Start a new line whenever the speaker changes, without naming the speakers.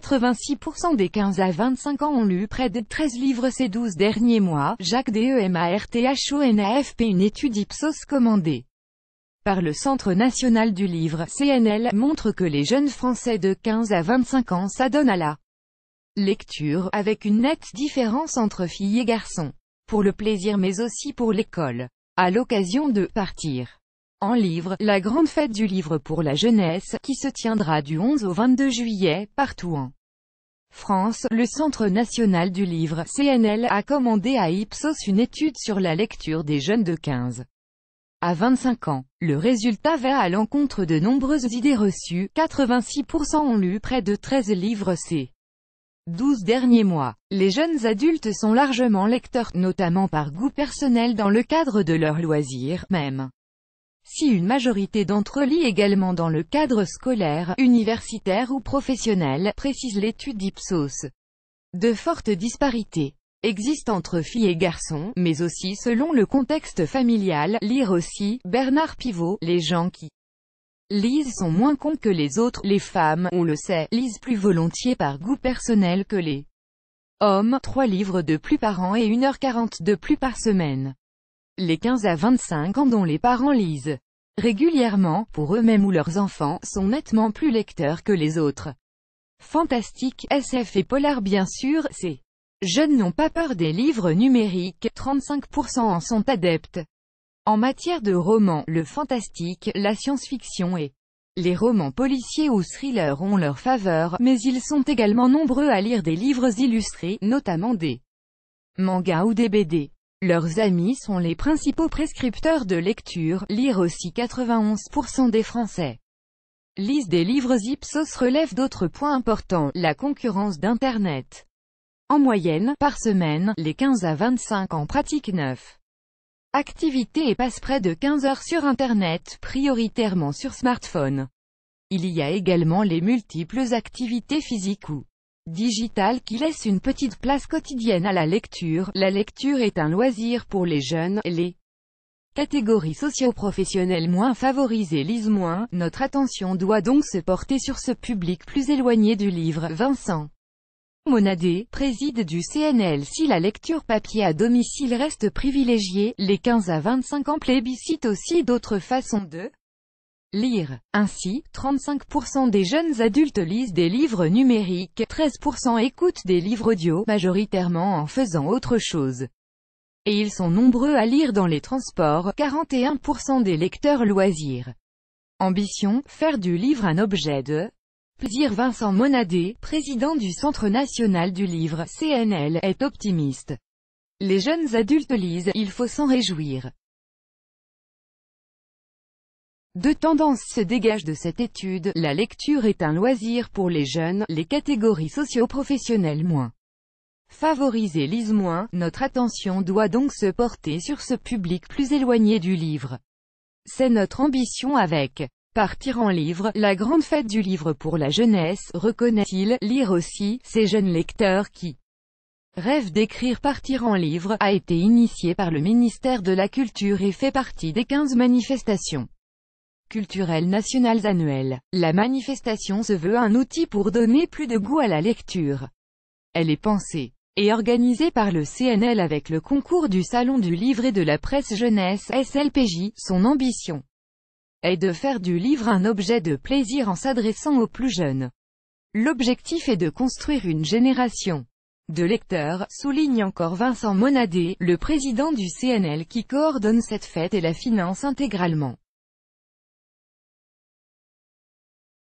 86% des 15 à 25 ans ont lu près de 13 livres ces 12 derniers mois, Jacques DEMARTHONAFP Une étude Ipsos commandée par le Centre National du Livre, CNL, montre que les jeunes Français de 15 à 25 ans s'adonnent à la lecture, avec une nette différence entre filles et garçons. Pour le plaisir mais aussi pour l'école. À l'occasion de « partir » en livre, la grande fête du livre pour la jeunesse, qui se tiendra du 11 au 22 juillet, partout en France. Le Centre national du livre, CNL, a commandé à Ipsos une étude sur la lecture des jeunes de 15 à 25 ans. Le résultat va à l'encontre de nombreuses idées reçues, 86% ont lu près de 13 livres ces 12 derniers mois, les jeunes adultes sont largement lecteurs, notamment par goût personnel dans le cadre de leurs loisirs, même. Si une majorité d'entre eux lit également dans le cadre scolaire, universitaire ou professionnel, précise l'étude d'Ipsos. De fortes disparités existent entre filles et garçons, mais aussi selon le contexte familial, lire aussi, Bernard Pivot, les gens qui lisent sont moins cons que les autres, les femmes, on le sait, lisent plus volontiers par goût personnel que les hommes, 3 livres de plus par an et 1h40 de plus par semaine les 15 à 25 ans dont les parents lisent régulièrement, pour eux-mêmes ou leurs enfants, sont nettement plus lecteurs que les autres. Fantastique, SF et polar bien sûr, ces jeunes n'ont pas peur des livres numériques, 35% en sont adeptes. En matière de romans, le fantastique, la science-fiction et les romans policiers ou thrillers ont leur faveur, mais ils sont également nombreux à lire des livres illustrés, notamment des mangas ou des BD. Leurs amis sont les principaux prescripteurs de lecture, lire aussi 91% des Français. Lise des livres Ipsos relève d'autres points importants, la concurrence d'Internet. En moyenne, par semaine, les 15 à 25 en pratiquent 9 activités et passent près de 15 heures sur Internet, prioritairement sur smartphone. Il y a également les multiples activités physiques ou digital qui laisse une petite place quotidienne à la lecture. La lecture est un loisir pour les jeunes, les catégories socio-professionnelles moins favorisées lisent moins, notre attention doit donc se porter sur ce public plus éloigné du livre. Vincent Monadé, préside du CNL Si la lecture papier à domicile reste privilégiée, les 15 à 25 ans plébiscitent aussi d'autres façons de Lire. Ainsi, 35% des jeunes adultes lisent des livres numériques, 13% écoutent des livres audio, majoritairement en faisant autre chose. Et ils sont nombreux à lire dans les transports, 41% des lecteurs loisirs. Ambition, faire du livre un objet de plaisir Vincent Monadé, président du Centre national du livre, CNL, est optimiste. Les jeunes adultes lisent, il faut s'en réjouir. Deux tendances se dégagent de cette étude, la lecture est un loisir pour les jeunes, les catégories socio-professionnelles moins favorisées lisent moins, notre attention doit donc se porter sur ce public plus éloigné du livre. C'est notre ambition avec Partir en livre, la grande fête du livre pour la jeunesse, reconnaît-il, lire aussi, ces jeunes lecteurs qui rêvent d'écrire Partir en livre, a été initié par le ministère de la Culture et fait partie des 15 manifestations culturelles nationales annuelles. La manifestation se veut un outil pour donner plus de goût à la lecture. Elle est pensée et organisée par le CNL avec le concours du Salon du Livre et de la Presse Jeunesse SLPJ, son ambition est de faire du livre un objet de plaisir en s'adressant aux plus jeunes. L'objectif est de construire une génération de lecteurs, souligne encore Vincent Monadé, le président du CNL qui coordonne cette fête et la finance intégralement.